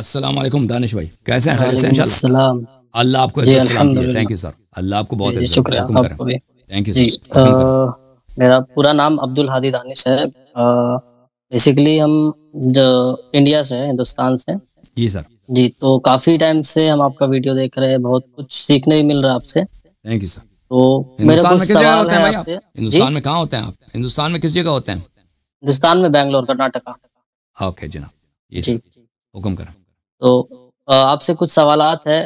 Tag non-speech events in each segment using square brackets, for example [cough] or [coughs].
अस्सलाम वालेकुम दानिश भाई कैसे हैं खैर से इंशाल्लाह अल्लाह आपको थैंक यू सर अल्लाह आपको बहुत शुक्रिया थैंक यू सर मेरा पूरा नाम अब्दुल हादी दानिश है बेसिकली हम जो इंडिया से हिंदुस्तान से जी सर जी तो काफी टाइम से हम आपका वीडियो देख रहे हैं बहुत कुछ सीखने भी मिल रहा है आपसे थैंक यू सर तो मेरा कुछ सवाल है आपसे हिंदुस्तान में कहाँ होते हैं आप हिंदुस्तान में किस जगह होते हैं हिंदुस्तान में बैंगलोर कर्नाटका ओके जनाब जी हुक्म करें तो आपसे कुछ सवाल है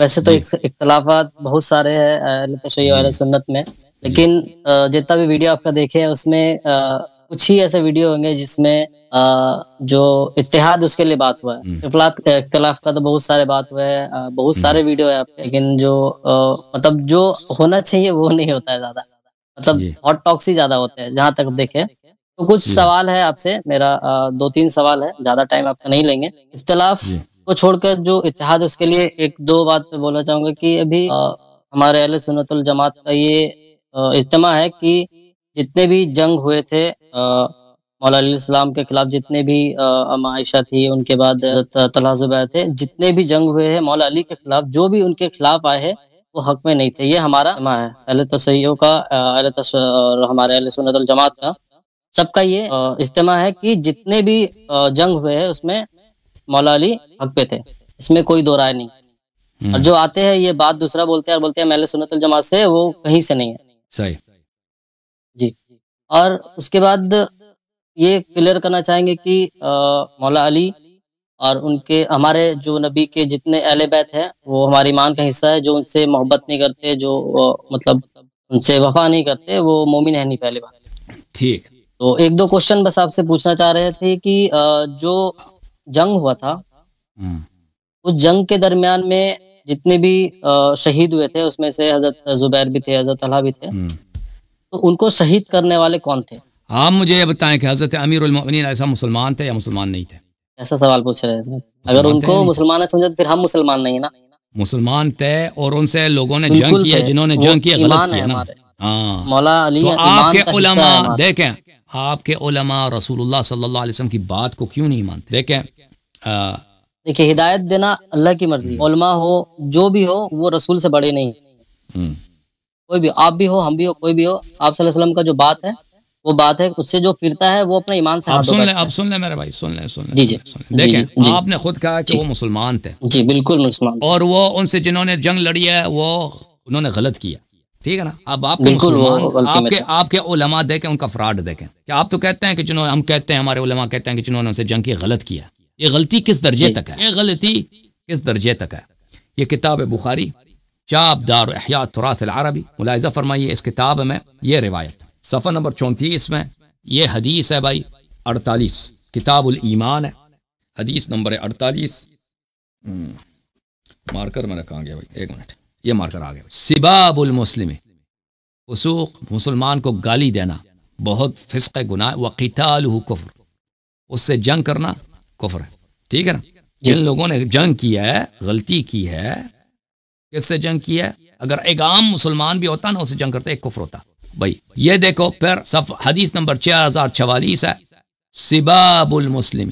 वैसे तो इख्तलाफात बहुत सारे हैं सुन्नत में लेकिन जितना भी वीडियो आपका देखे है उसमें कुछ ही ऐसे वीडियो होंगे जिसमें जो इतिहाद उसके लिए बात हुआ है हम्म। इख्तलाफ का तो बहुत सारे बात हुआ है बहुत हम्म। सारे वीडियो है आपके लेकिन जो मतलब जो होना चाहिए वो नहीं होता है ज्यादा मतलब हॉट टॉक्स ही ज्यादा होते हैं जहां तक देखे तो कुछ सवाल है आपसे मेरा दो तीन सवाल है ज्यादा टाइम आपका नहीं लेंगे इख्तलाफ को छोड़कर जो इतिहाद उसके लिए एक दो बात पे बोलना चाहूंगा कि अभी आ, हमारे अहल सुनतुल जमात का ये इज्तम है कि जितने भी जंग हुए थे मौलाम के खिलाफ जितने भी आयशा थी उनके बाद तला जुबैर थे जितने भी जंग हुए हैं मौला अली के खिलाफ जो भी उनके खिलाफ आए हैं वो हक में नहीं थे ये हमारा है अहल तसैयों का और हमारे अहल सुनतुल जमात का सबका ये इज्तम है कि जितने भी जंग हुए हैं उसमें मौला अली हक पे थे इसमें कोई दो राय नहीं हम्म। और जो आते हैं ये बात दूसरा बोलते हैं और बोलते हैं मैले सुनत जमात से वो कहीं से नहीं है सही जी और उसके बाद ये क्लियर करना चाहेंगे कि मौला अली और उनके हमारे जो नबी के जितने अहले बैत हैं वो हमारी ईमान का हिस्सा है जो उनसे मोहब्बत नहीं करते जो मतलब उनसे वफा नहीं करते वो मोमिन है नहीं पहले बात ठीक तो एक दो क्वेश्चन बस आपसे पूछना चाह रहे थे कि जो जंग हुआ था हम्म। उस जंग के दरमियान में जितने भी शहीद हुए थे उसमें से हजरत जुबैर भी थे हजरत अल्लाह भी थे हम्म। तो उनको शहीद करने वाले कौन थे आप मुझे ये बताएं कि हजरत अमीर ऐसा मुसलमान थे या मुसलमान नहीं थे ऐसा सवाल पूछ रहे हैं अगर उनको मुसलमान है तो फिर हम मुसलमान नहीं है ना मुसलमान थे और उनसे लोगों ने जंग किया जिन्होंने जंग किया गलत किया ना हाँ तो आपके उलमा देखें आपके उलमा रसूलुल्लाह सल्लल्लाहु अलैहि वसल्लम की बात को क्यों नहीं मानते देखें देखिए हिदायत देना अल्लाह की मर्जी उलमा हो जो भी हो वो रसूल से बड़े नहीं हम्म। कोई भी आप भी हो हम भी हो कोई भी हो आप सल्लम का जो बात है वो बात है उससे जो फिरता है वो अपना ईमान से आप सुन ले आप सुन ले मेरे भाई सुन ले सुन ले जी जी देखें आपने खुद कहा कि वो मुसलमान थे जी बिल्कुल मुसलमान और वो उनसे जिन्होंने जंग लड़ी है वो उन्होंने गलत किया ठीक है ना अब आपके मुसलमान आपके आपके उलमा देखें उनका फ्रॉड देखें क्या आप तो कहते हैं कि चुनो हम कहते हैं हमारे उलमा कहते हैं कि चुनो उनसे जंग की गलत किया ये गलती किस दर्जे तक है ये गलती किस दर्जे तक है ये किताब है बुखारी चाबदार अहयातरातरबी मुलायजा फरमाइए इस किताब में ये रिवायत सफ़र नंबर चौंतीस में ये हदीस है भाई अड़तालीस किताबुल ईमान है हदीस नंबर है अड़तालीस हम्म, मार्कर मैंने कहा गया भाई एक मिनट ये मारकर आ गया सिबाबुल मुस्लिम फसूख मुसलमान को गाली देना बहुत फिसक गुनाह वकीताल कुफर उससे जंग करना कुफर है ठीक है ना जिन लोगों ने जंग किया है गलती की है किससे जंग की है अगर एक आम मुसलमान भी होता ना उससे जंग करते एक कुफर होता भाई ये देखो फिर सफ हदीस नंबर छः हजार छवालीस है सिबाबुल मुस्लिम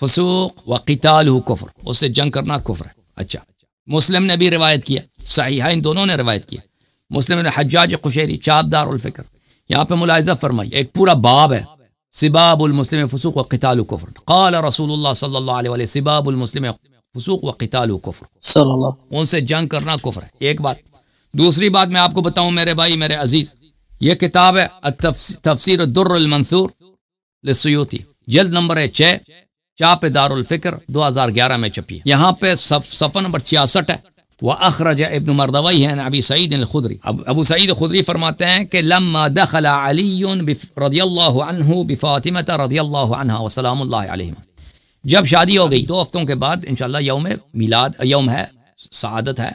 फसूक व किताल कुफर उससे जंग करना कुफर है अच्छा मुस्लिम ने भी रिवायत किया सही है इन दोनों ने रिवायत किया मुस्लिम ने हजाज कुशेरी चापदार फिक्र यहाँ पर मुलायजा फरमाई एक पूरा बाब है सिबाबुलमस्लिम फसूक व कताल कल रसूल सल्ला सिबाबुलमस्लिम फसूक व कताल कुफर उनसे जंग करना कुफर है एक बात दूसरी बात मैं आपको बताऊँ मेरे भाई मेरे अजीज़ ये किताब है तफसर दुर्रमनसूर लसूती जल्द नंबर है छः चाप दारफिक्र दो हजार ग्यारह में छपी यहाँ पे सफ, सफा नंबर छियासठ है वह अखरज इबन मरदवई है अबी सईद खुदरी अब अबू सईद खुदरी फरमाते हैं कि लम दखला अली रदी बिफातिमत रदी जब शादी हो गई दो हफ्तों के बाद इन यौम मिलाद यौम है सआदत है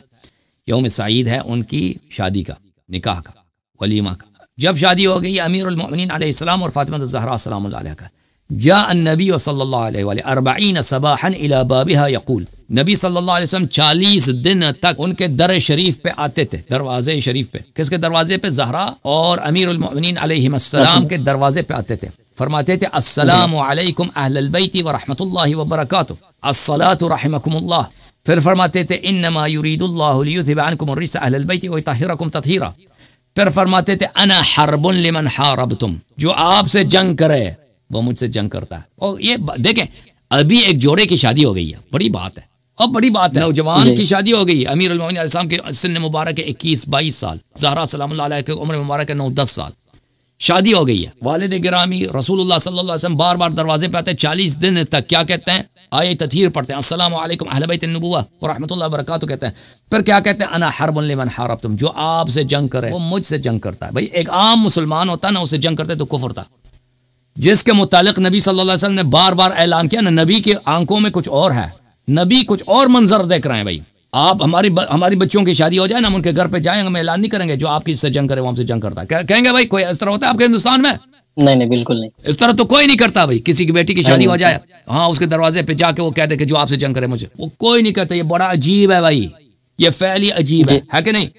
यौम सईद है उनकी शादी का निकाह का वलीमा का जब शादी हो गई अमीर उलमिन और फातिमा जहरा सलाम का जाबी वरबाइन सबाहन इला यकूल नबी सल्लल्लाहु अलैहि वसल्लम 40 दिन तक उनके दर शरीफ पे आते थे दरवाजे शरीफ पे किसके दरवाजे पे जहरा और अमीर अलैहिस्सलाम के दरवाजे पे आते थे फरमाते थे अस्सलाम वालेकुम अहलल बैती व अस्सलातु रहमकुमुल्लाह फिर फरमाते थे इन्नमा युरीदुल्लाहु लियुذहिब अन्कुम अर्रिस अहलल बैती व यताहिरकुम फिर फरमाते थे अना हरबुन लिमन हारबतुम जो आपसे जंग करे वो मुझसे जंग करता है और ये देखें अभी एक जोड़े की शादी हो गई है बड़ी बात है और बड़ी बात है नौजवान की शादी हो गई अमीर अलमोम के सिन मुबारक है इक्कीस बाईस साल जहरा सलाम के उम्र मुबारक है नौ दस साल शादी हो गई है वालद ग्रामी रसूल सल्लाम बार बार दरवाजे पे आते हैं चालीस दिन तक क्या कहते हैं आए तथीर पढ़ते हैं असल अहलबुआ और रहमत कहते हैं फिर क्या कहते हैं अना हरबन हर तुम जो आपसे जंग करे वो मुझसे जंग करता है भाई एक आम मुसलमान होता ना उसे जंग करते तो कुफर था जिसके मुतालिक नबी सल्लल्लाहु अलैहि वसल्लम ने बार बार ऐलान किया ना नबी की आंखों में कुछ और है नबी कुछ और मंजर देख रहे हैं भाई आप हमारी ब, हमारी बच्चों की शादी हो जाए ना हम उनके घर पे जाएंगे हम ऐलान नहीं करेंगे जो आपकी इससे जंग करे वो हमसे जंग करता है कहेंगे भाई कोई इस तरह होता है आपके हिंदुस्तान में नहीं नहीं बिल्कुल नहीं इस तरह तो कोई नहीं करता भाई किसी की बेटी की शादी हो जाए हाँ उसके दरवाजे पे जाके वो कह दे कि जो आपसे जंग करे मुझे वो कोई नहीं कहता ये बड़ा अजीब है भाई ये फैल ही अजीब है है कि नहीं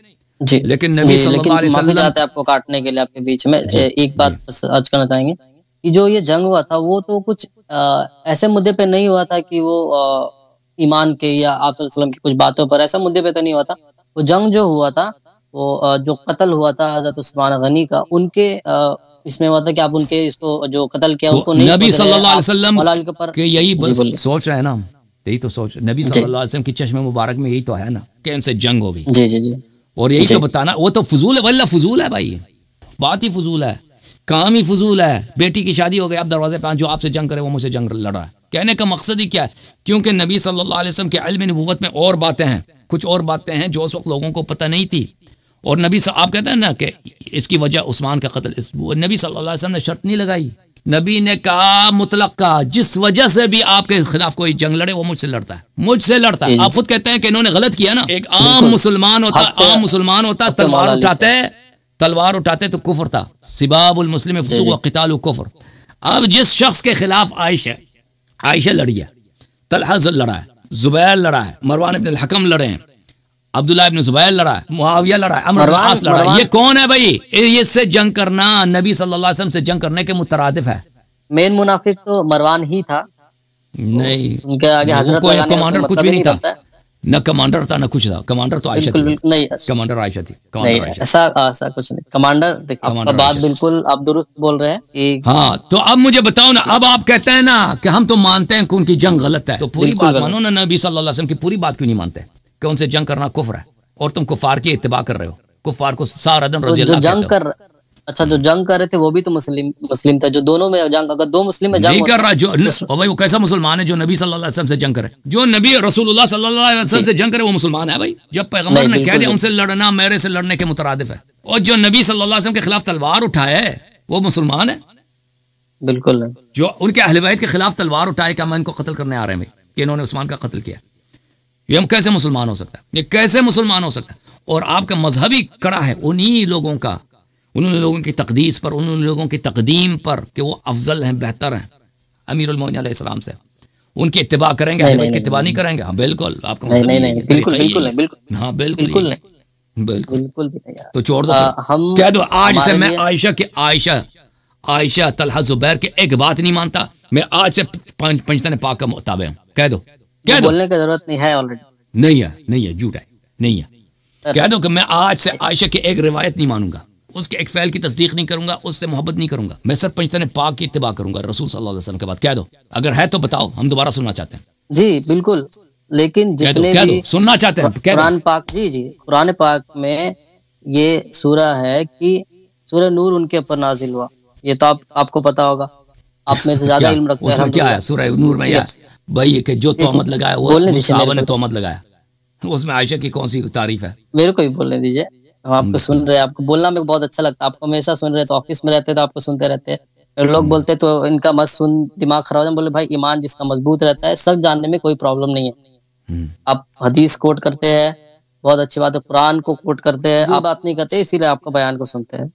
जी लेकिन नबी सल्लल्लाहु अलैहि वसल्लम आपको काटने के लिए आपके बीच में एक बात आज करना चाहेंगे कि जो ये जंग हुआ था वो तो कुछ आ, ऐसे मुद्दे पे नहीं हुआ था कि वो ईमान के या आप वसलम की कुछ बातों पर ऐसा मुद्दे पे तो नहीं हुआ था वो जंग जो हुआ था वो जो कत्ल हुआ था हजरत उस्मान गनी का उनके आ, इसमें हुआ था कि आप उनके इसको जो कत्ल किया उनको नहीं पर यही सोच रहे ना यही तो सोच नबी सल्लल्लाहु अलैहि वसल्लम की चश्मे मुबारक में यही तो है ना कैन से जंग हो गई जी जी जी और यही तो बताना वो तो फजूल है वल्ला फजूल है भाई बात ही फजूल है काम ही फजूल है बेटी की शादी हो गई आप दरवाजे पर जो आपसे जंग करे वो मुझसे जंग लड़ रहा है कहने का मकसद ही क्या है क्योंकि नबी सल्लल्लाहु अलैहि वसल्लम के अलम नबूत में और बातें हैं कुछ और बातें हैं जो उस वक्त लोगों को पता नहीं थी और नबी आप कहते हैं ना कि इसकी वजह उस्मान का कत्ल नबी सल्लल्लाहु अलैहि वसल्लम ने शर्त नहीं लगाई नबी ने कहा मुतलक कहा जिस वजह से भी आपके खिलाफ कोई जंग लड़े वो मुझसे लड़ता है मुझसे लड़ता है आप खुद कहते हैं कि इन्होंने गलत किया ना एक आम मुसलमान होता आम मुसलमान होता तलवार उठाते तलवार उठाते तो कुफर था सिबाबुल मुस्लिम फसूल कुफर अब जिस शख्स के खिलाफ आयश है आयशा लड़ी है तलहाजल लड़ा है जुबैर लड़ा है मरवान अपने हकम लड़े हैं अब्दुल्ला इबन जुबैर लड़ा है मुआविया लड़ा है अमर लड़ा है ये कौन है भाई ये इससे जंग करना नबी सल्लल्लाहु अलैहि वसल्लम से जंग करने के मुतरदिफ है मेन मुनाफिक तो मरवान ही था नहीं उनके आगे हजरत कमांडर कुछ भी नहीं था न कमांडर था न कुछ था कमांडर तो आयशा थी नहीं कमांडर आयशा थी कमांडर ऐसा ऐसा कुछ नहीं कमांडर बात बिल्कुल आप दुरुस्त बोल रहे हैं हाँ तो अब मुझे बताओ ना अब आप कहते हैं ना कि हम तो मानते हैं कि उनकी जंग गलत है तो पूरी बात मानो ना नबी सल्लल्लाहु अलैहि वसल्लम की पूरी बात क्यों नहीं मानते कि उनसे जंग करना कुफर है और तुम कुफार की इतबा कर रहे हो कुफार को सारा दिन तो रजी जंग कर अच्छा जो जंग कर रहे थे वो भी तो मुस्लिम मुस्लिम था जो दोनों में जंग अगर दो मुस्लिम में जंग कर रहा जो भाई वो कैसा मुसलमान है जो नबी सल्लल्लाहु अलैहि वसल्लम से जंग करे जो नबी रसूलुल्लाह सल्लल्लाहु अलैहि वसल्लम से जंग करे वो मुसलमान है भाई जब पैगंबर ने कह दिया उनसे लड़ना मेरे से लड़ने के मुतरदिफ है और जो नबी सल्लल्लाहु अलैहि वसल्लम के खिलाफ तलवार उठाए वो मुसलमान है बिल्कुल जो उनके अहलबैत के खिलाफ तलवार उठाए क्या मैं इनको कत्ल करने आ रहे हैं भाई इन्होंने उस्मान का कत्ल किया ये हम कैसे मुसलमान हो सकता है ये कैसे मुसलमान हो सकता है और आपका मजहबी कड़ा है उन्हीं लोगों का उन्होंने लोगों की तकदीस पर उन्होंने लोगों की तकदीम पर कि वो अफजल हैं बेहतर हैं अमीर अलमोन से उनकी इतबा करेंगे अहमद की इतबा नहीं करेंगे हाँ बिल्कुल आपका मतलब हाँ बिल्कुल बिल्कुल तो छोड़ दो कह दो आज से मैं आयशा की आयशा आयशा तलहा जुबैर की एक बात नहीं मानता मैं आज से पंचतन पाक का मोहताब हूँ कह दो कह दो बोलने की जरूरत नहीं है ऑलरेडी नहीं है नहीं है झूठ है नहीं है कह दो कि मैं आज से आयशा की एक रिवायत नहीं मानूंगा उसके एक फैल की तस्दीक नहीं करूंगा उससे मोहब्बत नहीं करूंगा मैं सिर्फ पंचतन पाक की इतबा करूंगा रसूल सल्लाम के बाद कह दो अगर है तो बताओ हम दोबारा सुनना चाहते हैं जी बिल्कुल लेकिन जितने भी सुनना चाहते हैं कुरान पाक जी जी कुरान पाक में ये सूरा है कि सूरह नूर उनके ऊपर नाजिल हुआ ये तो आप, आपको पता होगा आप में से [laughs] ज्यादा इल्म रखते हैं क्या है सूरह नूर में यार भाई कि जो तोहमत लगाया वो साहब ने तोहमत लगाया उसमें आयशा की कौन सी तारीफ है मेरे को भी बोलने दीजिए हम आपको हम्म। सुन रहे हैं आपको बोलना मेरे बहुत अच्छा लगता है आपको हमेशा सुन रहे हैं तो ऑफिस में रहते तो आपको सुनते रहते हैं लोग हम्म। बोलते तो इनका मत सुन दिमाग खराब हो बोले भाई ईमान जिसका मजबूत रहता है सब जानने में कोई प्रॉब्लम नहीं है हम्म। आप हदीस कोट करते हैं बहुत अच्छी बात है कुरान को कोट करते हैं आप बात नहीं करते इसीलिए आपका बयान को सुनते हैं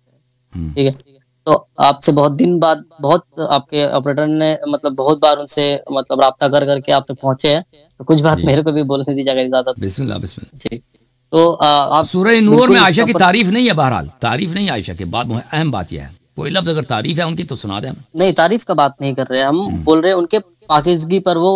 ठीक है तो आपसे बहुत दिन बाद बहुत आपके ऑपरेटर ने मतलब बहुत बार उनसे मतलब रहा कर करके आप तक पहुंचे हैं तो कुछ बात मेरे को भी बोलने दी जाएगा ज्यादा बिस्मिल्लाह बिस्मिल्लाह जी तो आप सूर्य नूर में आयशा की तारीफ नहीं है बहरहाल तारीफ नहीं आयशा की बात अहम बात यह है कोई लफ्ज अगर तारीफ है उनकी तो सुना दे हमें नहीं तारीफ का बात नहीं कर रहे हम हम्म। बोल रहे हैं उनके पाकिजगी पर वो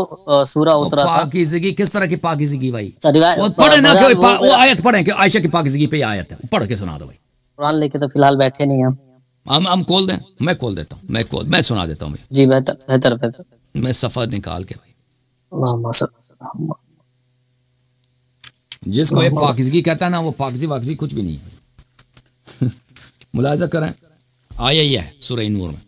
सूरा उतरा पाकिजगी किस तरह की पाकिजगी भाई पढ़े ना कि वो आयत पढ़े कि आयशा की पाकिजगी पे आयत है पढ़ के सुना दो भाई कुरान लेके तो फिलहाल बैठे नहीं हम हम हम खोल दें मैं खोल देता हूँ मैं खोल मैं सुना देता हूँ जी बेहतर बेहतर बेहतर मैं सफर निकाल के भाई जिसको हाँ, ये हाँ। पाकिजगी कहता है ना वो पाकिजी वाकजी कुछ भी नहीं है [laughs] मुलाजा करें आया ही है सूर्य नूर में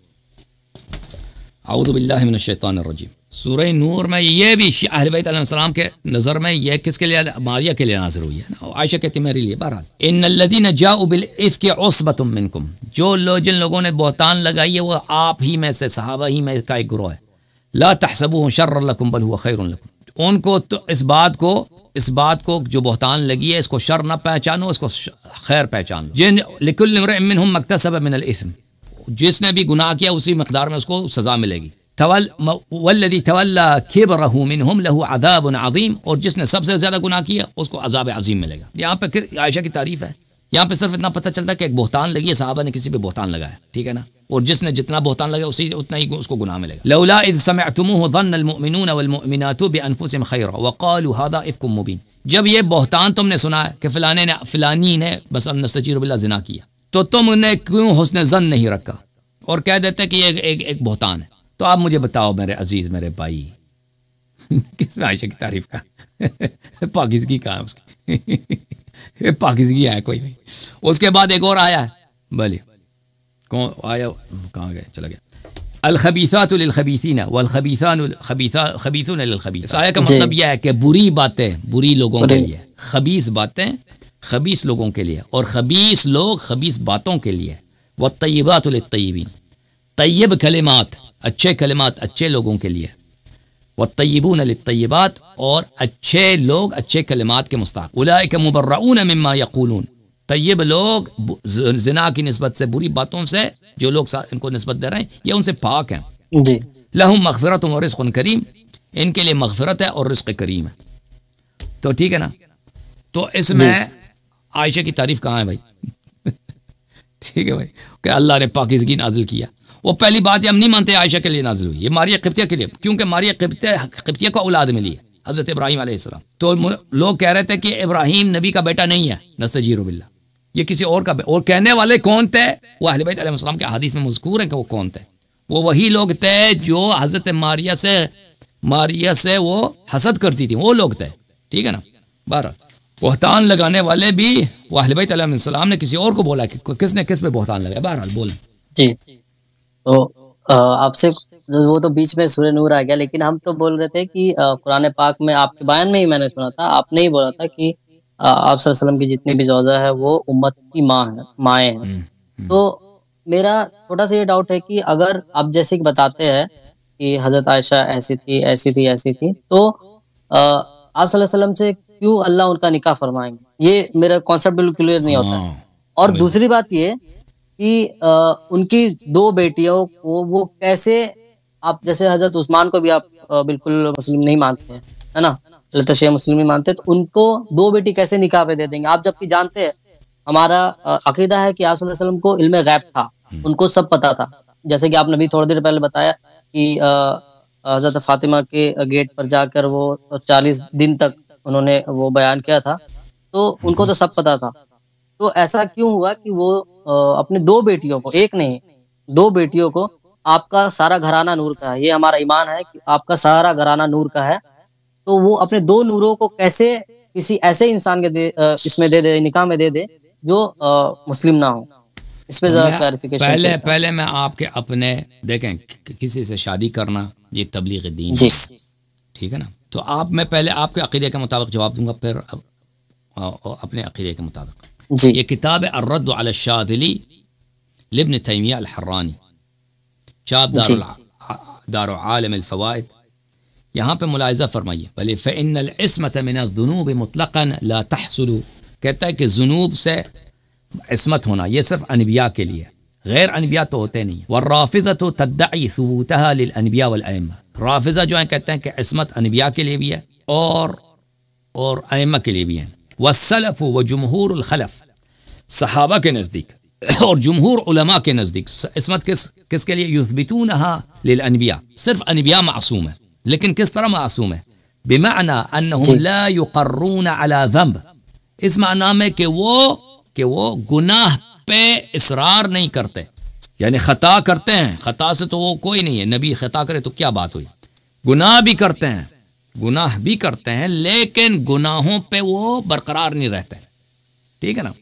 आउदबिल्लाशैतानरजीम सूर्य नूर में ये भी अहलबैतम के नज़र में यह किसके लिए मारिया के लिए नाजिर हुई है ना आयशा कहती मेरे लिए बहरहाल इन लदीन जाबिलफ़ के औसबतम जो लो जिन लोगों ने बहतान लगाई है वो आप ही में से सहाबा ही में का एक ग्रोह है ला तहसबू शर्रकुम बल हुआ खैर उनको तो इस बात को इस बात को जो बहतान लगी है इसको शर ना पहचानो इसको खैर पहचानो जिन लिकुलमिन हम मकतसब मिनल इसम जिसने भी गुनाह किया उसी मकदार में उसको सज़ा मिलेगी तवल वल्लदी खेब रहू हम लहू और जिसने सबसे ज़्यादा गुनाह किया उसको अजाब अजीम मिलेगा यहाँ पर आयशा की तारीफ़ है यहाँ पे सिर्फ इतना पता चलता है कि एक बोहतान लगी है साहबा ने किसी पे बोहतान लगाया ठीक है ना और जिसने जितना बोहतान लगा उसी उतना ही उसको गुनाह मिलेगा लौला जब ये बोहतान तुमने सुना है कि फिलाने ने फिलानी ने बस हमने सचीर बिल्ला जिना किया तो तुमने क्यों हुसन जन नहीं रखा और कह देते कि ये एक, एक, बोहतान है तो आप मुझे बताओ मेरे अजीज मेरे भाई [laughs] किसने आयशा की तारीफ का [laughs] पाकिस्तान की कहा उसकी [laughs] ये [laughs] पाकिस्तान आया कोई नहीं उसके बाद एक और आया है कौन आया कहाँ गया चला गया अलखबीसातलखबीसिन का मतलब यह है कि बुरी बातें बुरी लोगों के लिए खबीस बातें खबीस लोगों के लिए और खबीस लोग खबीस बातों के लिए व तयबातलतयबिन तयब कलमात अच्छे कलमात अच्छे लोगों के लिए व तयबून तयबात और अच्छे लोग अच्छे कलमात के मुस्ताक उलाय के मुबर्राउन मम्मा यकूलून तयब लोग जिना की नस्बत से बुरी बातों से जो लोग इनको नस्बत दे रहे हैं ये उनसे पाक हैं लहम मगफरत और रिस्क करीम इनके लिए मगफरत है और रस्क करीम है तो ठीक है ना तो इसमें आयशा की तारीफ कहाँ है भाई [laughs] ठीक है भाई कि अल्लाह ने पाकिजगी नाजिल किया वो पहली बात ये हम नहीं मानते आयशा के लिए नाजिल हुई ये मारिया कब्तिया के लिए क्योंकि मारिया कब्तिया को औलाद मिली है हज़रत इब्राहिम आसमाम तो लोग कह रहे थे कि इब्राहिम नबी का बेटा नहीं है नस्तजीर बिल्ला ये किसी और का और कहने वाले कौन थे वो अहलबैतम के हदीस में मजकूर हैं कि वो कौन थे वो वही लोग थे जो हज़रत मारिया से मारिया से वो हसद करती थी वो लोग थे ठीक है ना बारह बहतान लगाने वाले भी वहलबैतम ने किसी और को बोला कि किसने किस पे बहतान लगाया बहरहाल बोल जी तो आपसे वो तो बीच में सूर्य नूर आ गया लेकिन हम तो बोल रहे थे कि पुराने पाक में आपके बयान में ही मैंने सुना था आपने ही बोला था कि आप की जितनी भी जौजा है वो उम्मत की माँ है माए हैं हम्म, हम्म। तो मेरा छोटा सा ये डाउट है कि अगर आप जैसे बताते हैं कि हजरत आयशा ऐसी थी ऐसी थी ऐसी थी तो आप से क्यों अल्लाह उनका निकाह फरमाएंगे ये मेरा कॉन्सेप्ट बिल्कुल क्लियर नहीं होता है हाँ, और दूसरी बात ये कि उनकी दो बेटियों को वो कैसे आप जैसे हजरत उस्मान को भी आप बिल्कुल मुस्लिम नहीं मानते हैं है ना लता शेख मुस्लिम ही मानते हैं तो उनको दो बेटी कैसे निकाह पे दे देंगे आप जबकि जानते हैं हमारा अकीदा है कि आप वसल्लम को इल्म गैब था हम्म। उनको सब पता था जैसे कि आपने भी थोड़ी देर पहले बताया कि हजरत फातिमा के गेट पर जाकर वो चालीस दिन तक उन्होंने वो बयान किया था तो उनको तो सब पता था तो ऐसा क्यों हुआ कि वो अपने दो बेटियों को एक नहीं दो बेटियों को आपका सारा घराना नूर का है ये हमारा ईमान है कि आपका सारा घराना नूर का है तो वो अपने दो नूरों को कैसे किसी ऐसे इंसान के दे, इसमें दे दे निकाह में दे दे जो आ, मुस्लिम ना हो इसमें जरा क्लैरिफिकेशन पहले पहले मैं आपके अपने देखें किसी से शादी करना ये तबलीग दीन जी ठीक है ना तो आप मैं पहले आपके अकीदे के मुताबिक जवाब दूंगा फिर अपने अकीदे के मुताबिक ये किताब है अर्रद शादली लिबन तैमिया हर्रानी चाप दार आलम फ़वाद यहाँ पर मुलायजा फरमाइए भले फ़िन मिन जुनूब मुतलक़ा ला तहसलू कहता है कि जुनूब से इसमत होना यह सिर्फ अनबिया के लिए गैर अनबिया तो होते नहीं वर्राफ़त हो तदाई अनबिया वलम राफिज़ा जो है कहते हैं कि इसमत अनबिया के लिए भी है और और अम के लिए भी है वसलफ़ व जमहूर खलफ सहाबा के नज़दीक [coughs] और जमहूर उलमा के नज़दीक इसमत किस किसके लिए युसबितून अनबिया सिर्फ अनबिया मासूम है लेकिन किस तरह मासूम है बेमाना अनकर्रून अलाजम्ब इस माना में कि वो कि वो गुनाह पे इसरार नहीं करते यानी ख़ता करते हैं ख़ता से तो वो कोई नहीं है नबी ख़ता करे तो क्या बात हुई गुनाह भी करते हैं गुनाह भी करते हैं लेकिन गुनाहों पे वो बरकरार नहीं रहते ठीक है ना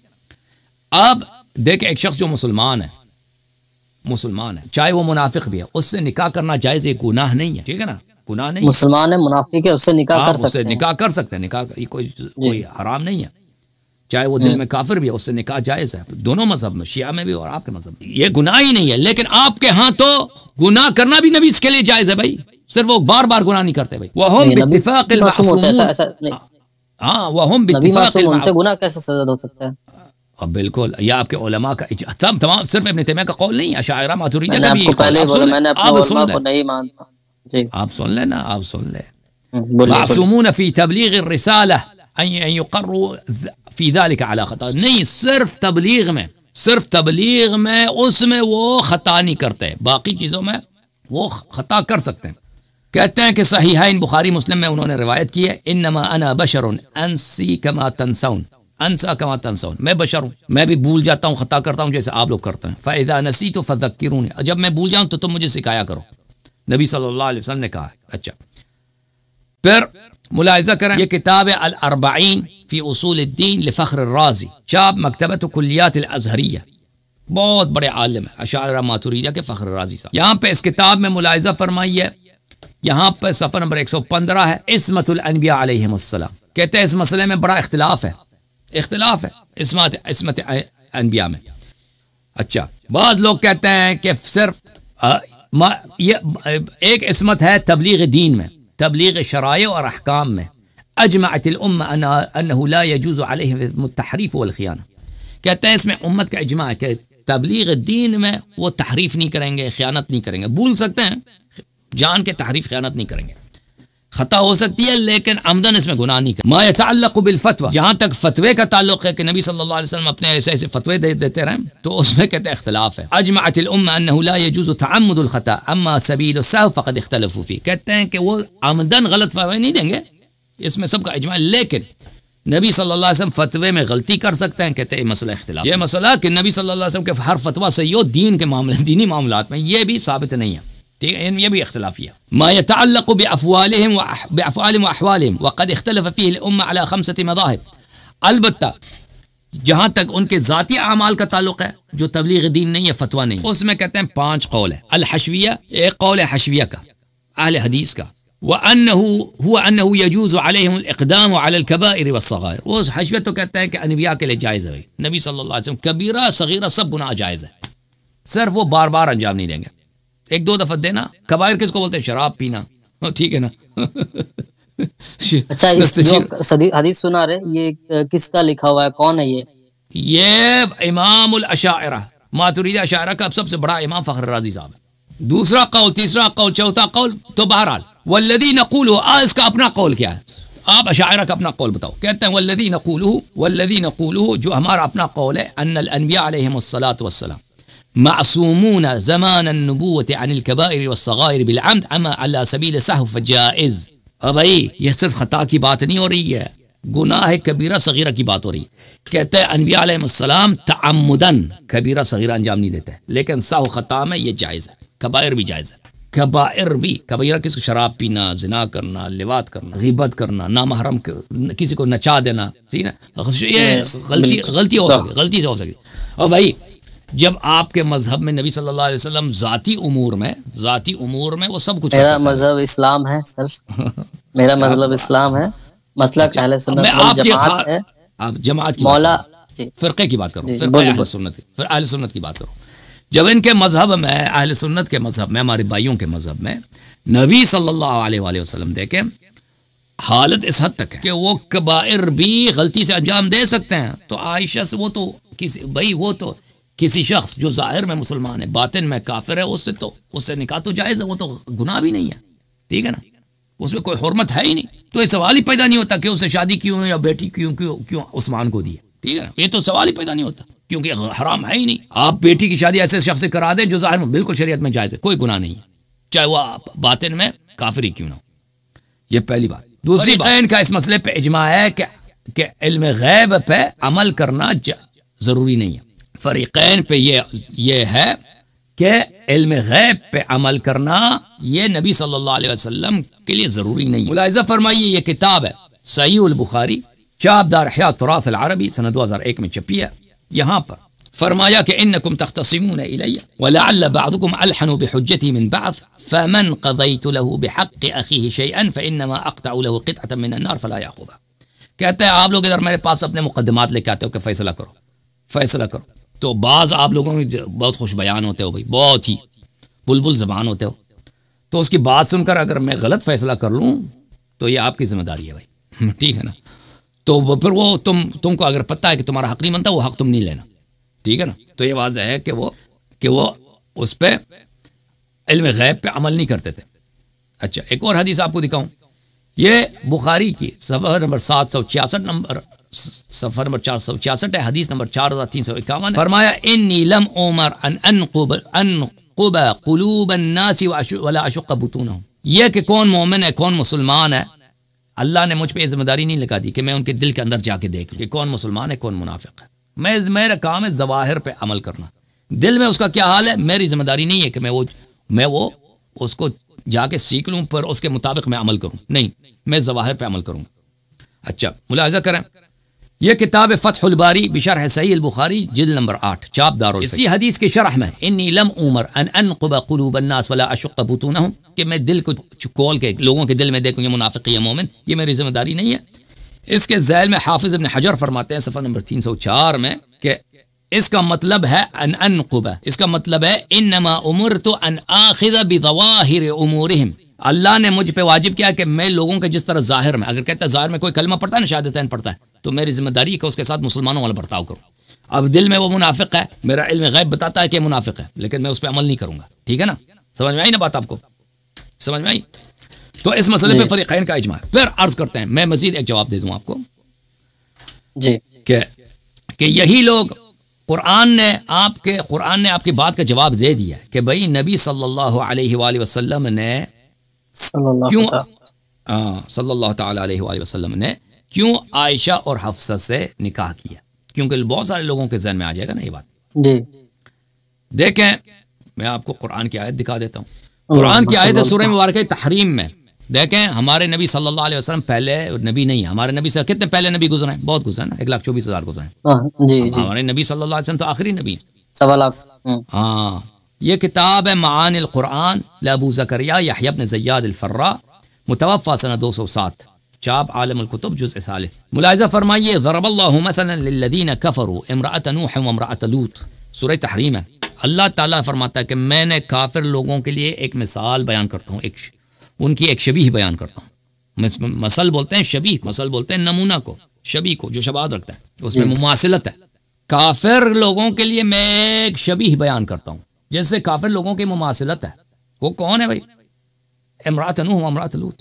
अब देखे एक शख्स जो मुसलमान है मुसलमान है चाहे वो मुनाफिक भी है उससे निकाह करना जायज ये गुनाह नहीं है ठीक है ना गुनाह नहीं मुसलमान है मुनाफिक है उससे निकाह हाँ, कर सकते सकते निकाह कर सकते हैं निकाह कोई कोई हराम नहीं है चाहे वो दिल हम्म। में काफिर भी है उससे निकाह जायज है दोनों मजहब में शिया में भी और आपके मजहब में ये गुनाह ही नहीं है लेकिन आपके यहाँ तो गुनाह करना भी नबी इसके लिए जायज है भाई सिर्फ वो बार बार गुना नहीं करते भाई वह इतफाक हाँ, हाँ वह हम गुनाह अब बिल्कुल या आपके उलमा का सब तमाम सिर्फ इब्न तैमिया का कौल नहीं अशायरा मातुरीदी का भी आप सुन को आप सुन लेना आप सुन ले मासूमून फी तबलीग الرساله ان يقروا في ذلك على خطا नहीं सिर्फ तबलीग में सिर्फ तबलीग में उसमें वो खता नहीं करते बाकी चीज़ों में वो खता कर सकते हैं कहते हैं कि सहीहाइन बुखारी मुस्लिम में उन्होंने रिवायत की है इन नमा अना बशर अनसी कमा तनसाउन अनसा कमा तनसाउन मैं बशर हूँ मैं भी भूल जाता हूँ खता करता हूँ जैसे आप लोग करते हैं फ़ैदा नसी तो फजक्रून जब मैं भूल जाऊँ तो तुम मुझे सिखाया करो नबी सल्लल्लाहु अलैहि ने कहा अच्छा फिर मुलायजा करें यह किताब अलबाइन फ़ी उसूलद्दीन लफ़्र राजी शाब मकतबत कुलियात अजहरिया बहुत बड़े आलम है अशारा मातुरीजा के फ़ख्र राजी साहब यहाँ पे इस किताब में मुलायजा फरमाई है यहाँ पर सफ़र नंबर एक सौ पंद्रह है इसमतुल अनबिया अलैहिस्सलाम कहते हैं इस मसले में बड़ा इख्तलाफ है इख्तलाफ है इसमत इसमत अनबिया में अच्छा बाज़ लोग कहते हैं कि सिर्फ आ, ये एक इसमत है तबलीग दीन में तबलीग शराय और अहकाम में अजमातलमतहरीफ़ कहते हैं इसमें उम्मत का इजमा है कि तबलीग दीन में वो तहरीफ नहीं करेंगे ख़यानत नहीं करेंगे भूल सकते हैं जान के तारीफ ख्यानत नहीं करेंगे खता हो सकती है लेकिन आमदन इसमें गुनाह नहीं कर मातबिल फतवा जहाँ तक फतवे का ताल्लुक है कि नबी सल्लल्लाहु अलैहि वसल्लम अपने ऐसे ऐसे फतवे दे देते रहे तो उसमें कहते अख्तलाफ है अजमातिलखता अम्मा सबील फ़कत अख्तलफूफ़ी कहते हैं कि वो आमदन गलत फतवा नहीं देंगे इसमें सबका अजमा लेकिन नबी सल्ला वसम फतवे में गलती कर सकते हैं कहते हैं मसला इख्तलाफ ये मसला कि नबी सल्ला वसम के हर फतवा सही हो दीन के मामले दीनी मामला में ये भी साबित नहीं है يعني يبي اختلافيه ما يتعلق بافوالهم وأح... بافعالهم واحوالهم وقد اختلف فيه الامه على خمسه مذاهب البتة جہاں تک ان کے ذاتی اعمال کا تعلق ہے جو تبلیغ دین نہیں ہے فتوہ نہیں اس میں کہتے ہیں پانچ قول ہے الحشویہ ایک قول ہے کا اہل حدیث کا وانه هو انه يجوز عليهم الاقدام على الكبائر والصغائر وہ حشویہ تو کہتے ہیں کہ انبیاء کے لئے جائز ہے نبی صلی اللہ علیہ وسلم کبیرہ صغیرہ سب گناہ جائز ہے صرف وہ بار بار انجام نہیں دیں گے एक दो दफा देना कबायर किसको बोलते हैं शराब पीना हाँ, ठीक है ना अच्छा इस [laughs] जो हदीस सुना रहे ये किसका लिखा हुआ है कौन है ये ये इमाम मातुरीद अशायरा का सबसे बड़ा इमाम फखर राजी साहब है दूसरा कौल तीसरा कौल चौथा कौल तो बहरहाल वल्लदी नकूल आ इसका अपना कौल क्या है आप अशायरा का अपना कौल बताओ कहते हैं वल्लदी नकूल वल्लदी नकूल जो हमारा अपना कौल है अनबिया वसलाम معصومون زمان النبوة عن الكبائر والصغائر بالعمد أما على سبيل السهو فجائز भाई यह सिर्फ खता की बात नहीं हो रही है गुनाह कबीरा सगीरा की बात हो रही कहते हैं अनबियाम तमुदन कबीरा सगीरा अंजाम नहीं देते लेकिन साहु खता में यह जायज़ है कबायर भी जायज़ है कबायर भी कबीरा किसी को शराब पीना जना करना लिवात करना गीबत करना नामहरम किसी को नचा देना ठीक है ये गलती गलती हो सके गलती से हो सके और भाई जब आपके मजहब में नबी सल्लल्लाहु अलैहि वसल्लम ज़ाती उमूर में ज़ाती उमूर में वो सब कुछ मेरा मजहब इस्लाम है सर मेरा [laughs] मतलब इस्लाम है मसला मतलब अच्छा, कहले सुन्नत आप जमात मौला फ़िरक़े की बात करो फ़िरक़े सुन्नत फिर अहल सुन्नत की बात करो जब इनके मजहब में अहल सुन्नत के मजहब में हमारे भाइयों के मजहब में नबी सल्लल्लाहु अलैहि वसल्लम देखें हालत इस हद तक है कि वो कबाइर भी गलती से अंजाम दे सकते हैं तो आयशा से वो तो किसी भाई वो तो किसी शख्स जो ज़ाहिर में मुसलमान है बातिन में काफिर है उससे तो उससे निकाह तो जायज़ है वो तो गुनाह भी नहीं है ठीक है ना उसमें कोई हरमत है ही नहीं तो ये सवाल ही पैदा नहीं होता कि उसे शादी क्यों या बेटी क्यों क्यों क्यों उस्मान को दी ठीक है ना ये तो सवाल ही पैदा नहीं होता क्योंकि हराम है ही नहीं आप बेटी की शादी ऐसे शख्स से करा दें जो ज़ाहिर में बिल्कुल शरीयत में जायज़ है कोई गुनाह नहीं है चाहे वो आप बातिन में ही क्यों ना हो ये पहली बात दूसरी बात तो का इस मसले पर इजमा है कि इल्म गैब पे अमल करना जरूरी नहीं है फरीकैन पे ये ये है कि इल्म गैब पे अमल करना ये नबी सल्लल्लाहु अलैहि वसल्लम के लिए ज़रूरी नहीं है मुलायजा फरमाइए ये किताब है सही बुखारी चाबदार हयातरात अरबी सन 2001 में छपी है यहाँ पर फरमाया कि इन नकुम तख्तमून वलाकुम अलहनु बहजती मिन बात फ़मन कदईत लहू बहक़ अखी शैन फ़िनमा अख्ताउलहू क़ितअतम मिन अन्नार फला याखुदा कहते हैं आप लोग इधर मेरे पास अपने मुकदमात लेके आते हो कि फ़ैसला करो फ़ैसला करो तो बाज़ आप लोगों के बहुत खुश बयान होते हो भाई बहुत ही बुलबुल जबान होते हो तो उसकी बात सुनकर अगर मैं गलत फैसला कर लूँ तो ये आपकी जिम्मेदारी है भाई [laughs] ठीक है ना तो फिर वो तुम तुमको अगर पता है कि तुम्हारा हक नहीं बनता वो हक तुम नहीं लेना ठीक है ना तो ये वाजह है कि वो कि वो उस पर इल्म गैब पे अमल नहीं करते थे अच्छा एक और हदीस आपको दिखाऊँ ये बुखारी की सफ़र नंबर सात सौ छियासठ नंबर सफर नंबर चार सौ छियासठ है हदीस नंबर चार हज़ार तीन सौ इक्यावन फरमाया इन नीलम उमर अन अन यह कि कौन मोमिन है कौन मुसलमान है अल्लाह ने मुझ पर यह जिम्मेदारी नहीं लगा दी कि मैं उनके दिल के अंदर जाके देख लूँ कि कौन मुसलमान है कौन मुनाफिक है मैं मेरा काम है जवाहिर पर अमल करना दिल में उसका क्या हाल है मेरी जिम्मेदारी नहीं है कि मैं वो मैं वो उसको जाके सीख लूँ पर उसके मुताबिक मैं अमल करूँ नहीं मैं जवाहिर पर अमल करूँगा अच्छा मुलाजा करें ये किताब फ़तहबारी बिशर है सही बुखारी जिल नंबर आठ चाप इसी हदीस के शरह में इन नीलम उमर अन अन कुबाकलूबन्नास वाला हूँ कि मैं दिल को खोल के लोगों के दिल में देखूँ ये मुनाफिक या मोमिन ये मेरी जिम्मेदारी नहीं है इसके जैल में हाफिज इबन हजर फरमाते हैं सफ़ा नंबर तीन सौ चार में कि इसका मतलब है अन अन कुबा इसका मतलब है इन नमा उमर तो अन आखिर बिवाहिर उमूरहम अल्लाह ने मुझ पे वाजिब किया कि मैं लोगों के जिस तरह जाहिर में अगर कहता है जाहिर में कोई कलमा पड़ता है ना शायद पढ़ता है तो मेरी जिम्मेदारी है कि उसके साथ मुसलमानों वाला बर्ताव करूँ अब दिल में वो मुनाफिक है मेरा इल्म गैब बताता है कि मुनाफिक है लेकिन मैं उस पर अमल नहीं करूँगा ठीक है ना समझ में आई ना बात आपको समझ में आई तो इस मसले पर फरीकैन का इजमा फिर अर्ज करते हैं मैं मजीद एक जवाब दे दूँ आपको जी कि यही लोग कुरान ने आपके कुरान ने आपकी बात का जवाब दे दिया कि भाई नबी सल्लल्लाहु अलैहि वसल्लम ने क्यों हाँ, सल्लल्लाहु अलैहि वसल्लम ने क्यों आयशा और हफ्सा से निकाह किया क्योंकि बहुत सारे लोगों के जहन में आ जाएगा ना ये बात देखें मैं आपको कुरान की आयत दिखा देता हूँ कुरान की आयत है सूर्य मुबारक तहरीम में देखें हमारे नबी सल्लल्लाहु अलैहि वसल्लम पहले नबी नहीं हमारे नबी से कितने पहले नबी गुजरे हैं बहुत गुजरे ना एक लाख चौबीस हजार गुजरे हैं हाँ, हमारे नबी सल्लल्लाहु अलैहि वसल्लम तो आखिरी नबी सवा लाख हम्म। हाँ यह किताब है मान क़ुरान लबू जकरिया याबन ज़यादर्रा मुतवफ़ा सन दो सौ सात चाप आलमकुतुब जुज़ साल मुलायजा फरमाइए ज़रबल्लादीन कफ़रू इमरात सुर तहरीम है अल्लाह ताला फरमाता है कि मैंने काफिर लोगों के लिए एक मिसाल बयान करता हूँ एक उनकी एक शबी बयान करता हूँ मसल बोलते हैं शबी मसल बोलते हैं नमूना को शबी को जो शबाद रखता है उसमें मुमासलत है काफिर लोगों के लिए मैं एक शबी बयान करता हूँ जिससे काफिर लोगों की मुासिलत है वो कौन है भाई इमरात नूह अमरात लूत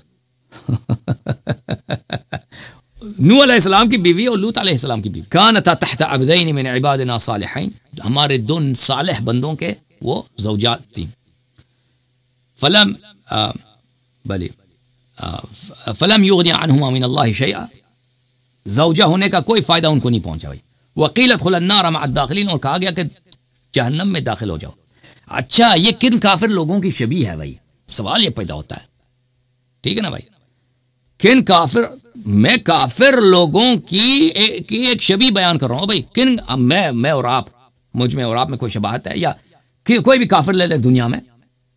[laughs] नू इस्लाम की बीवी और लूत इस्लाम की बीवी कान था तहत अबदैन मैंने इबादना सालहन हमारे दो सालह बंदों के वो जवजात थी फलम बले फलम युगन अनहुमामिन जवजा होने का कोई फ़ायदा उनको नहीं पहुंचा भाई वकीलत खुलन्ना रम दाखिलीन और कहा गया कि जहन्नम में दाखिल हो जाओ अच्छा ये किन काफिर लोगों की शबी है भाई सवाल ये पैदा होता है ठीक है ना भाई किन काफिर मैं काफिर लोगों की एक, की एक शबी बयान कर रहा हूं भाई किन मैं मैं और आप मुझ में और आप में कोई शबाहत है या कि, कोई भी काफिर ले ले दुनिया में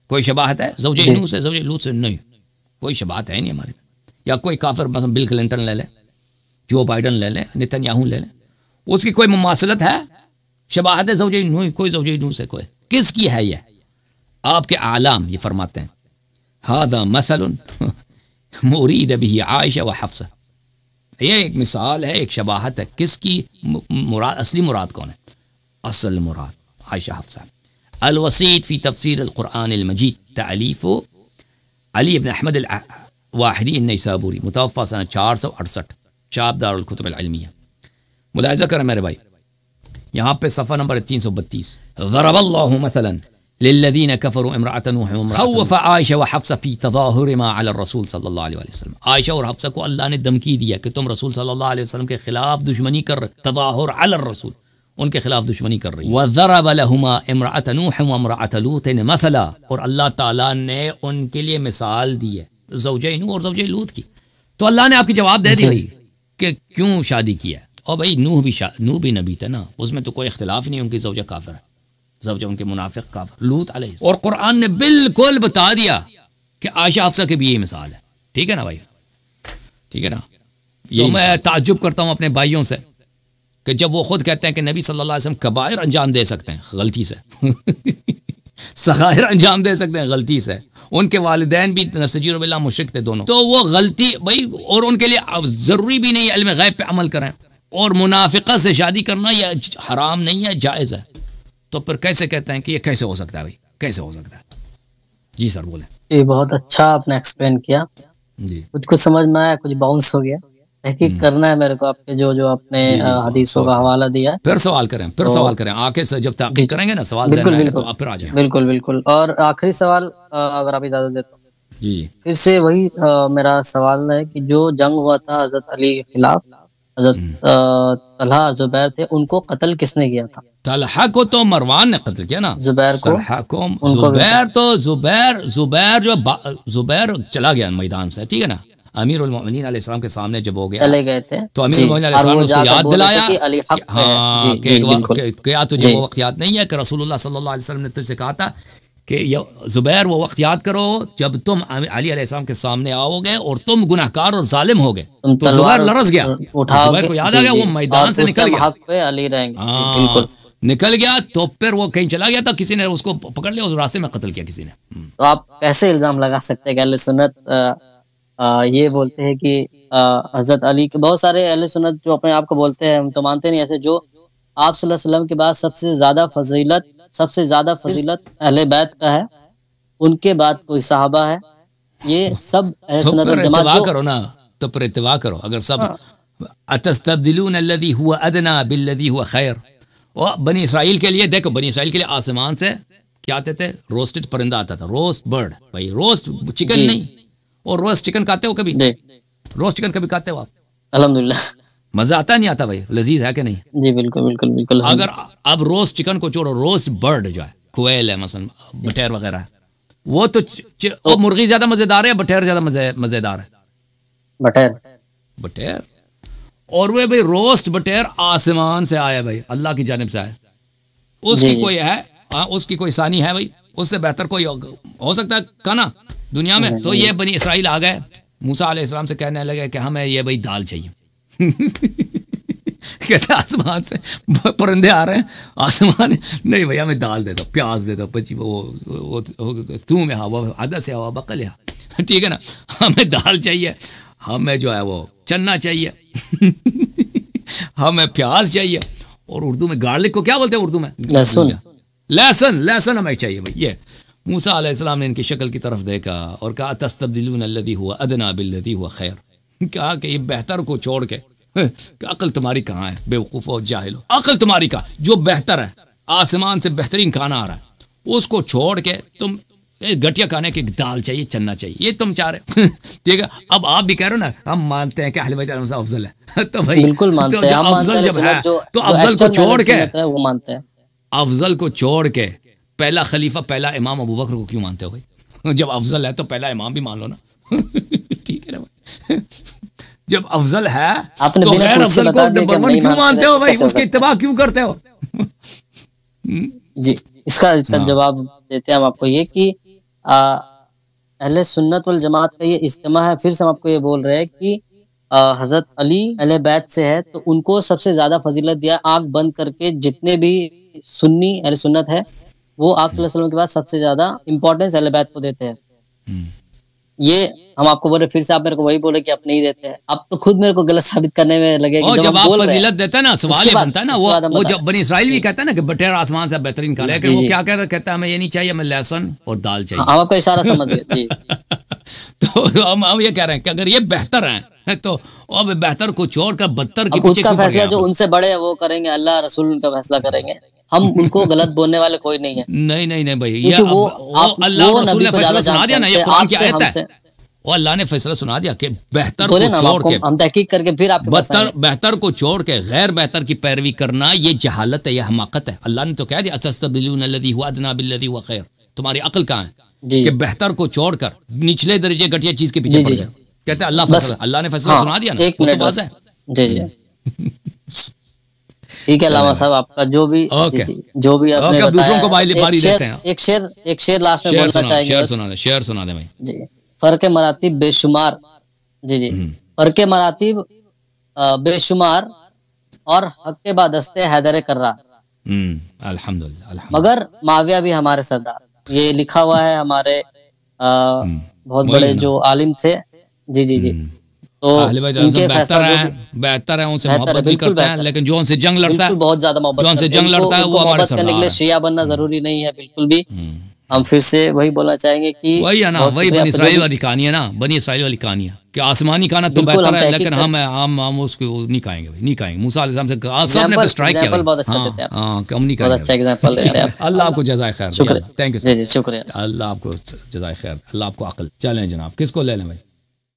कोई शबाहत है जवज लू से जवज लू से नहीं कोई शबाहत है नहीं हमारे या कोई काफिर मतलब बिल क्लिंटन ले लें जो बाइडन ले लें नितिन याहू ले लें उसकी कोई मुमासलत है शबाहत है जवज नू कोई जवज नू से कोई किसकी है यह आपके आलाम ये फरमाते हैं हादा मसल [laughs] मुरीद अभी आयशा व हफ्सा ये एक मिसाल है एक शबाहत है किसकी मुराद असली मुराद कौन है असल मुराद आयशा हफ्सा अलवसीत फ़ी तफसर क़ुरान मजीद अली इबन अहमद वाहिदी नईसाबूरी मुतफ़ा सन चार सौ अड़सठ चाप दारकतबिया मुलायजा करें मेरे भाई यहाँ पे सफ़ा नंबर तीन सौ बत्तीस ज़रबल्लामसलन लल्लदीन कफ़र इमरात नूफ़ आयशा व हफ्सा फ़ी तज़ाहर अल रसूल सल्लल्लाहु अलैहि वसल्लम आयशा और हफ्सा को अल्लाह ने धमकी दिया कि तुम रसूल सल्लल्लाहु अलैहि वसल्लम के ख़िलाफ़ दुश्मनी कर तज़ाहर अल रसूल उनके खिलाफ दुश्मनी कर रही वज़रबलहुमा इमरात नूह व इमरात लूत ने मसला और अल्लाह ताला ने उनके लिए मिसाल दी है जवज नू और जवज लूत की तो अल्लाह ने आपकी जवाब दे दी भाई कि क्यों शादी किया और भाई नूह भी शाह नूह भी नबी था ना उसमें तो कोई अख्तिलाफ ही नहीं उनकी जवजा काफिर है जवजा उनके मुनाफिक काफर लूत और कुरान ने बिल्कुल बता दिया कि आशा अफसा की भी ये मिसाल है ठीक है ना भाई ठीक है ना तो मैं ताजुब करता हूँ अपने भाइयों से कि जब वो खुद कहते हैं कि नबी सल्लल्लाहु अलैहि वसल्लम कबायर अंजाम दे सकते हैं गलती से [laughs] सगायर अंजाम दे सकते हैं गलती से उनके वालदेन भी नसजीर बिल्ला मुशरक थे दोनों तो वो गलती भाई और उनके लिए ज़रूरी भी नहीं अलम गैब पे अमल करें और मुनाफिका से शादी करना यह हराम नहीं है जायज़ है तो फिर कैसे कहते हैं कि यह कैसे हो सकता है भाई कैसे हो सकता है जी सर बोले ये बहुत अच्छा आपने एक्सप्लेन किया जी कुछ कुछ समझ में आया कुछ बाउंस हो गया तहकीक हम्म। करना है मेरे को आपके जो जो आपने हदीसों का अच्छा। हवाला दिया है फिर सवाल करें फिर तो, सवाल करें आके से जब तक करेंगे ना सवाल बिल्कुल, बिल्कुल, तो आप फिर आ जाए बिल्कुल बिल्कुल और आखिरी सवाल अगर आप इजाजत देते जी फिर से वही मेरा सवाल है कि जो जंग हुआ था हजरत अली के खिलाफ हम्म। जुबैर थे उनको कत्ल किसने किया था तलहा को तो मरवान ने कत्ल किया ना जुबैर को को जुबैर तो जुबैर जुबैर जो जुबैर चला गया मैदान से ठीक है ना अमीर उलमिन के सामने जब हो गया चले गए थे तो अमीर उसको याद दिलाया कि हाँ या तुझे तो वो वक्त याद नहीं है कि रसूलुल्लाह सल्लल्लाहु अलैहि वसल्लम ने तुझसे कहा था कि ज़ुबैर वो वक्त याद करो जब तुम अली अलैहिस्सलाम के सामने आओगे और तुम गुनाहकार और जालिम हो गए तो ज़ुबैर लरस गया ज़ुबैर को याद आ गया वो मैदान से निकल गया हाँ निकल गया तो फिर वो कहीं चला गया था किसी ने उसको पकड़ लिया उस रास्ते में कत्ल किया किसी ने हम्म। तो आप कैसे इल्ज़ाम लगा सकते हैं अहले ये बोलते हैं कि हज़रत अली के बहुत सारे अहले सुन्नत जो अपने आप को बोलते हैं हम तो मानते नहीं ऐसे जो आप वसल्लम के बाद सबसे ज्यादा फजीलत सबसे ज्यादा फजीलत अहले बैत का है उनके बाद कोई साहबा है ये सब तो करो ना तो पर इतवा करो अगर सब हाँ। अतस्तबदिलूनल्लज़ी हुआ अदना बिल्लज़ी हुआ खैर और बनी इसराइल के लिए देखो बनी इसराइल के लिए आसमान से क्या आते थे रोस्टेड परिंदा आता था रोस्ट बर्ड भाई रोस्ट चिकन नहीं और रोस्ट चिकन खाते हो कभी रोस्ट चिकन कभी खाते हो आप अलहमदुल्ला मजा आता नहीं आता भाई लजीज है कि नहीं जी बिल्कुल बिल्कुल बिल्कुल अगर अब रोस्ट चिकन को छोड़ो रोस्ट बर्ड जो है कोयल है मसल बटेर वगैरह वो तो, मुर्गी ज्यादा मजेदार है बटेर ज्यादा मजेदार है बटेर बटेर और वे भाई रोस्ट बटेर आसमान से आया भाई अल्लाह की जानब से आया उसकी कोई है आ, हाँ, उसकी कोई सानी है भाई उससे बेहतर कोई हो सकता है ना दुनिया में तो ये बनी इसराइल आ गए मूसा इस्लाम से कहने लगे कि हमें ये भाई दाल चाहिए [laughs] कहते आसमान से परिंदे आ रहे हैं आसमान नहीं भैया मैं दाल देता हूँ प्याज देता हूँ पची वो वो, तू में हवा आधा से हवा बकल है [laughs] ठीक है ना हमें दाल चाहिए हमें जो है वो चन्ना चाहिए [laughs] हमें प्याज चाहिए और उर्दू में गार्लिक को क्या बोलते हैं उर्दू में लहसुन लहसुन लहसुन हमें चाहिए भाई ये मूसा ने इनकी शक्ल की तरफ देखा और कहा तस्तबदिलून हुआ अदना बिल्लदी हुआ खैर कहा कि ये बेहतर को छोड़ के अकल तुम्हारी कहाँ है बेवकूफ़ और जाहिल हो अकल तुम्हारी कहा जो बेहतर है आसमान से बेहतरीन खाना आ रहा है उसको छोड़ के तुम गटिया खाने की दाल चाहिए चन्ना चाहिए ये तुम चाह रहे [laughs] ठीक है अब आप भी कह रहे हो ना हम मानते हैं कि अहल बैत अफजल है [laughs] तो भाई बिल्कुल तो मानते हैं अफजल जब है तो अफजल को छोड़ के वो मानते हैं अफजल को छोड़ के पहला खलीफा पहला इमाम अबू बकर को क्यों मानते हो भाई [laughs] जब अफजल है तो पहला इमाम भी मान लो ना ठीक है ना भाई [laughs] जब अफजल है तो गैर अफजल को नंबर वन क्यों मानते हो भाई उसकी इतवा क्यों करते हो जी इसका इसका हाँ। जवाब देते हैं हम आपको ये कि अहले सुन्नत वाल जमात का ये इज्तम है फिर से हम आपको ये बोल रहे हैं कि हजरत अली अहले बैत से है तो उनको सबसे ज्यादा फजीलत दिया आग बंद करके जितने भी सुन्नी अहले सुन्नत है वो आप के बाद सबसे ज्यादा इम्पोर्टेंस अहले बैत को देते हैं हम्म। ये हम आपको बोले फिर से आप मेरे को वही बोले कि आप नहीं देते हैं अब तो खुद मेरे को गलत साबित करने में लगे कि जब आप फजीलत देते ना सवाल ये बनता ना वो वो जब बनी इसराइल भी कहता है ना कि बटेर आसमान से बेहतरीन खाना लेकिन वो क्या कहता कहता है हमें ये नहीं चाहिए हमें लहसुन और दाल चाहिए हाँ, हम आपका इशारा समझ गए [laughs] तो हम हम ये कह रहे हैं कि अगर ये बेहतर है तो अब बेहतर कुछ और का बदतर उसका फैसला जो उनसे बड़े है वो करेंगे अल्लाह रसूल उनका फैसला करेंगे हम उनको गलत बोलने वाले कोई नहीं है नहीं नहीं नहीं भाई ये वो अल्लाह रसूल ने फैसला सुना दिया ना ये कुरान की आयत है वो अल्लाह ने फैसला सुना दिया कि बेहतर को छोड़ के हम तहकीक करके फिर आप बेहतर बेहतर को छोड़ के गैर बेहतर की पैरवी करना ये जहालत है ये हमाकत है अल्लाह ने तो कह दिया हुआ हुआ अदना खैर तुम्हारी अकल कहाँ है कि बेहतर को छोड़कर निचले दर्जे घटिया चीज के पीछे पड़ जाओ कहते हैं अल्लाह फैसला अल्लाह ने फैसला सुना दिया ना हाँ, एक तो मिनट बस है जी जी [laughs] ठीक है लामा साहब आपका जो भी ओके जो भी आपने ओके, दूसरों को भाई बारी देते हैं एक शेर एक शेर लास्ट में बोलना चाहेंगे शेर सुना दे शेर सुना दे भाई जी फर्क मरातिब बेशुमार जी जी हम्म। फर्क मरातिब बेशुमार और हक के बाद हस्ते हैदर कर्रा हम्म, अल्हम्दुलिल्लाह मगर माविया भी हमारे सरदार ये लिखा हुआ है हमारे हम्म। बहुत बड़े जो आलिम थे जी जी जी तो हाँ, उनके बेहतर है बेहतर है उनसे मोहब्बत भी करते हैं लेकिन जो उनसे जंग लड़ता है बहुत ज्यादा मोहब्बत जो उनसे जंग लड़ता है वो हमारे करने के लिए श्रेया बनना हम्म। जरूरी नहीं है बिल्कुल भी हम्म। हम फिर से वही बोलना चाहेंगे कि वही है ना वही बनी इसराइल वाली कहानी है ना बनी इसराइल वाली कहानी है कि आसमानी खाना तो बेहतर है लेकिन हम हम हम उसको नहीं खाएंगे भाई नहीं खाएंगे मूसा से आप सब ने स्ट्राइक किया बहुत अच्छा देते हैं हां हाँ, कम नहीं खाएंगे बहुत अच्छा एग्जांपल दे रहे हैं [laughs] अल्लाह आपको जजाए खैर थैंक यू जी जी शुक्रिया अल्लाह आपको जजाए खैर अल्लाह आपको अक्ल चलें जनाब किसको ले लें भाई